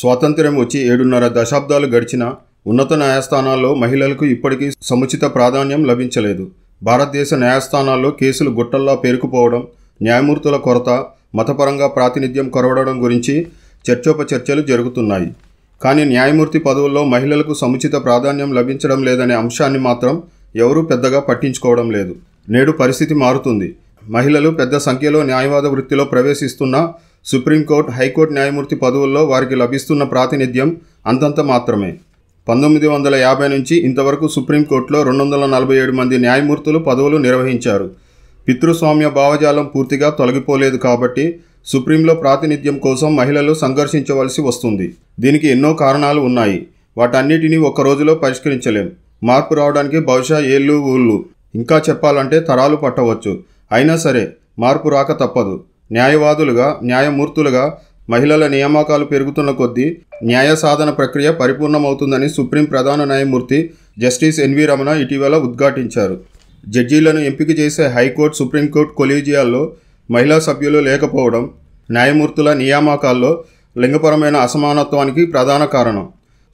స్వాతంత్ర్యం వచ్చి ఏడున్నర దశాబ్దాలు గడిచిన ఉన్నత న్యాయస్థానాల్లో మహిళలకు ఇప్పటికీ సముచిత ప్రాధాన్యం లభించలేదు భారతదేశ న్యాయస్థానాల్లో కేసులు గుట్టల్లా పేరుకుపోవడం న్యాయమూర్తుల కొరత మతపరంగా ప్రాతినిధ్యం కొరవడం గురించి చర్చోపచర్చలు జరుగుతున్నాయి కానీ న్యాయమూర్తి పదవుల్లో మహిళలకు సముచిత ప్రాధాన్యం లభించడం లేదనే అంశాన్ని మాత్రం ఎవరూ పెద్దగా పట్టించుకోవడం లేదు నేడు పరిస్థితి మారుతుంది మహిళలు పెద్ద సంఖ్యలో న్యాయవాద వృత్తిలో ప్రవేశిస్తున్నా సుప్రీంకోర్టు హైకోర్టు న్యాయమూర్తి పదవుల్లో వారికి లభిస్తున్న ప్రాతినిధ్యం అంతంత మాత్రమే పంతొమ్మిది వందల యాభై నుంచి ఇంతవరకు సుప్రీంకోర్టులో రెండు వందల నలభై ఏడు మంది న్యాయమూర్తులు పదవులు నిర్వహించారు పితృస్వామ్య భావజాలం పూర్తిగా తొలగిపోలేదు కాబట్టి సుప్రీంలో ప్రాతినిధ్యం కోసం మహిళలు సంఘర్షించవలసి వస్తుంది దీనికి ఎన్నో కారణాలు ఉన్నాయి వాటన్నిటినీ ఒక్క రోజులో పరిష్కరించలేం మార్పు రావడానికి బహుశా ఏళ్ళు ఊళ్ళు ఇంకా చెప్పాలంటే తరాలు పట్టవచ్చు అయినా సరే మార్పు రాక తప్పదు న్యాయవాదులుగా న్యాయమూర్తులుగా మహిళల నియామకాలు పెరుగుతున్న కొద్దీ న్యాయ సాధన ప్రక్రియ పరిపూర్ణమవుతుందని సుప్రీం ప్రధాన న్యాయమూర్తి జస్టిస్ ఎన్వి రమణ ఇటీవల ఉద్ఘాటించారు జడ్జీలను ఎంపిక చేసే హైకోర్టు సుప్రీంకోర్టు కొలీజియాల్లో మహిళా సభ్యులు లేకపోవడం న్యాయమూర్తుల నియామకాల్లో లింగపరమైన అసమానత్వానికి ప్రధాన కారణం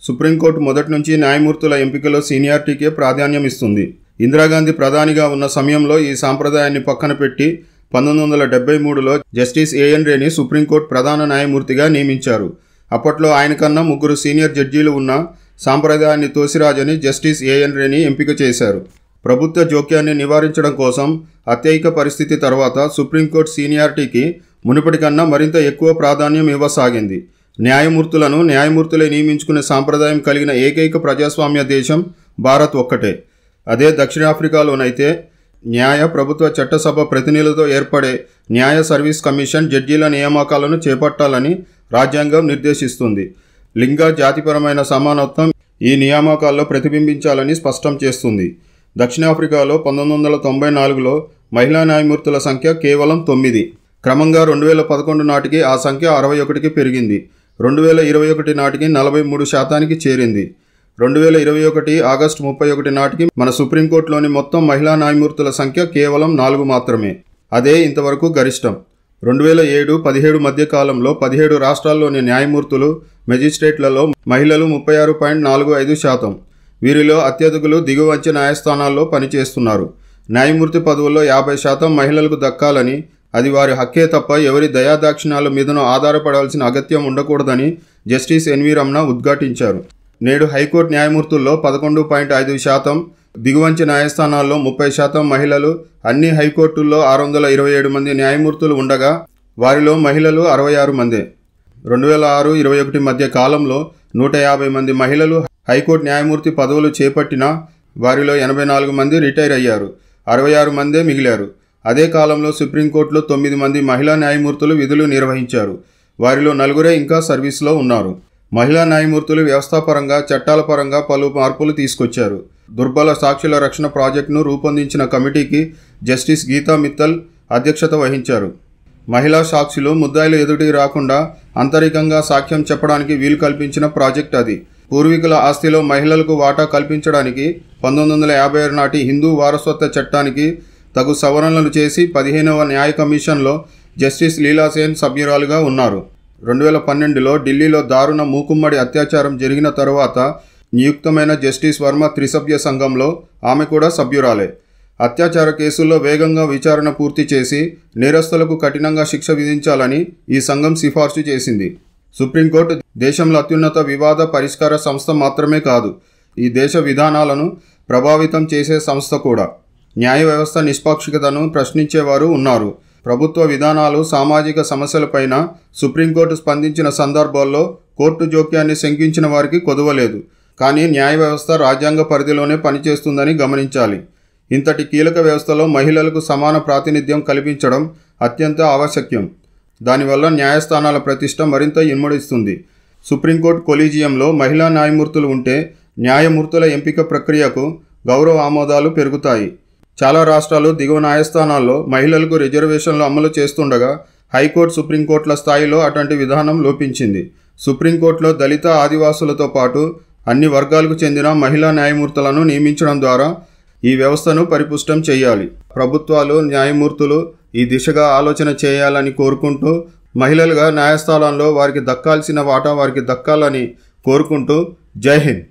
సుప్రీంకోర్టు మొదటి నుంచి న్యాయమూర్తుల ఎంపికలో సీనియారిటీకే ప్రాధాన్యం ఇస్తుంది ఇందిరాగాంధీ ప్రధానిగా ఉన్న సమయంలో ఈ సాంప్రదాయాన్ని పక్కన పెట్టి పంతొమ్మిది వందల డెబ్బై మూడులో జస్టిస్ ఏఎన్ రేని సుప్రీంకోర్టు ప్రధాన న్యాయమూర్తిగా నియమించారు అప్పట్లో ఆయన కన్నా ముగ్గురు సీనియర్ జడ్జీలు ఉన్న సాంప్రదాయాన్ని తోసిరాజని జస్టిస్ ఏఎన్ రేని ఎంపిక చేశారు ప్రభుత్వ జోక్యాన్ని నివారించడం కోసం అత్యయిక పరిస్థితి తర్వాత సుప్రీంకోర్టు సీనియారిటీకి మునుపటి కన్నా మరింత ఎక్కువ ప్రాధాన్యం ఇవ్వసాగింది న్యాయమూర్తులను న్యాయమూర్తులే నియమించుకునే సాంప్రదాయం కలిగిన ఏకైక ప్రజాస్వామ్య దేశం భారత్ ఒక్కటే అదే దక్షిణాఫ్రికాలోనైతే న్యాయ ప్రభుత్వ చట్టసభ ప్రతినిధులతో ఏర్పడే న్యాయ సర్వీస్ కమిషన్ జడ్జీల నియామకాలను చేపట్టాలని రాజ్యాంగం నిర్దేశిస్తుంది లింగ జాతిపరమైన సమానత్వం ఈ నియామకాల్లో ప్రతిబింబించాలని స్పష్టం చేస్తుంది దక్షిణాఫ్రికాలో పంతొమ్మిది వందల తొంభై నాలుగులో మహిళా న్యాయమూర్తుల సంఖ్య కేవలం తొమ్మిది క్రమంగా రెండు వేల పదకొండు నాటికి ఆ సంఖ్య అరవై ఒకటికి పెరిగింది రెండు వేల ఇరవై ఒకటి నాటికి నలభై మూడు శాతానికి చేరింది రెండు వేల ఇరవై ఒకటి ఆగస్టు ముప్పై ఒకటి నాటికి మన సుప్రీంకోర్టులోని మొత్తం మహిళా న్యాయమూర్తుల సంఖ్య కేవలం నాలుగు మాత్రమే అదే ఇంతవరకు గరిష్టం రెండు వేల ఏడు పదిహేడు మధ్యకాలంలో పదిహేడు రాష్ట్రాల్లోని న్యాయమూర్తులు మెజిస్ట్రేట్లలో మహిళలు ముప్పై ఆరు పాయింట్ నాలుగు ఐదు శాతం వీరిలో అత్యధికులు దిగువంచ న్యాయస్థానాల్లో పనిచేస్తున్నారు న్యాయమూర్తి పదవుల్లో యాభై శాతం మహిళలకు దక్కాలని అది వారి హక్కే తప్ప ఎవరి దయాదాక్షిణాల మీదనో ఆధారపడాల్సిన అగత్యం ఉండకూడదని జస్టిస్ ఎన్వీ రమణ ఉద్ఘాటించారు నేడు హైకోర్టు న్యాయమూర్తుల్లో పదకొండు పాయింట్ ఐదు శాతం దిగువంచి న్యాయస్థానాల్లో ముప్పై శాతం మహిళలు అన్ని హైకోర్టుల్లో ఆరు వందల ఇరవై ఏడు మంది న్యాయమూర్తులు ఉండగా వారిలో మహిళలు అరవై ఆరు మంది రెండు వేల ఆరు ఇరవై ఒకటి మధ్య కాలంలో నూట యాభై మంది మహిళలు హైకోర్టు న్యాయమూర్తి పదవులు చేపట్టిన వారిలో ఎనభై నాలుగు మంది రిటైర్ అయ్యారు అరవై ఆరు మందే మిగిలారు అదే కాలంలో సుప్రీంకోర్టులో తొమ్మిది మంది మహిళా న్యాయమూర్తులు విధులు నిర్వహించారు వారిలో నలుగురే ఇంకా సర్వీస్లో ఉన్నారు మహిళా న్యాయమూర్తులు వ్యవస్థాపరంగా చట్టాల పరంగా పలు మార్పులు తీసుకొచ్చారు దుర్బల సాక్షుల రక్షణ ప్రాజెక్టును రూపొందించిన కమిటీకి జస్టిస్ గీతా మిత్తల్ అధ్యక్షత వహించారు మహిళా సాక్షులు ముద్దాయిలు ఎదుటికి రాకుండా అంతరికంగా సాక్ష్యం చెప్పడానికి వీలు కల్పించిన ప్రాజెక్ట్ అది పూర్వీకుల ఆస్తిలో మహిళలకు వాటా కల్పించడానికి పంతొమ్మిది వందల యాభై ఆరు నాటి హిందూ వారసత్వ చట్టానికి తగు సవరణలు చేసి పదిహేనవ న్యాయ కమిషన్లో జస్టిస్ లీలాసేన్ సభ్యురాలుగా ఉన్నారు రెండు వేల పన్నెండులో ఢిల్లీలో దారుణ మూకుమ్మడి అత్యాచారం జరిగిన తరువాత నియుక్తమైన జస్టిస్ వర్మ త్రిసభ్య సంఘంలో ఆమె కూడా సభ్యురాలే అత్యాచార కేసుల్లో వేగంగా విచారణ పూర్తి చేసి నేరస్తులకు కఠినంగా శిక్ష విధించాలని ఈ సంఘం సిఫార్సు చేసింది సుప్రీంకోర్టు దేశంలో అత్యున్నత వివాద పరిష్కార సంస్థ మాత్రమే కాదు ఈ దేశ విధానాలను ప్రభావితం చేసే సంస్థ కూడా న్యాయ వ్యవస్థ నిష్పాక్షికతను ప్రశ్నించేవారు ఉన్నారు ప్రభుత్వ విధానాలు సామాజిక సమస్యలపైన సుప్రీంకోర్టు స్పందించిన సందర్భాల్లో కోర్టు జోక్యాన్ని శంకించిన వారికి కొదవలేదు కానీ న్యాయ వ్యవస్థ రాజ్యాంగ పరిధిలోనే పనిచేస్తుందని గమనించాలి ఇంతటి కీలక వ్యవస్థలో మహిళలకు సమాన ప్రాతినిధ్యం కల్పించడం అత్యంత ఆవశ్యకం దానివల్ల న్యాయస్థానాల ప్రతిష్ట మరింత ఇన్ముడిస్తుంది సుప్రీంకోర్టు కొలీజియంలో మహిళా న్యాయమూర్తులు ఉంటే న్యాయమూర్తుల ఎంపిక ప్రక్రియకు గౌరవ ఆమోదాలు పెరుగుతాయి చాలా రాష్ట్రాలు దిగువ న్యాయస్థానాల్లో మహిళలకు రిజర్వేషన్లు అమలు చేస్తుండగా హైకోర్టు సుప్రీంకోర్టుల స్థాయిలో అటువంటి విధానం లోపించింది సుప్రీంకోర్టులో దళిత ఆదివాసులతో పాటు అన్ని వర్గాలకు చెందిన మహిళా న్యాయమూర్తులను నియమించడం ద్వారా ఈ వ్యవస్థను పరిపుష్టం చేయాలి ప్రభుత్వాలు న్యాయమూర్తులు ఈ దిశగా ఆలోచన చేయాలని కోరుకుంటూ మహిళలుగా న్యాయస్థానంలో వారికి దక్కాల్సిన వాటా వారికి దక్కాలని కోరుకుంటూ జై హింద్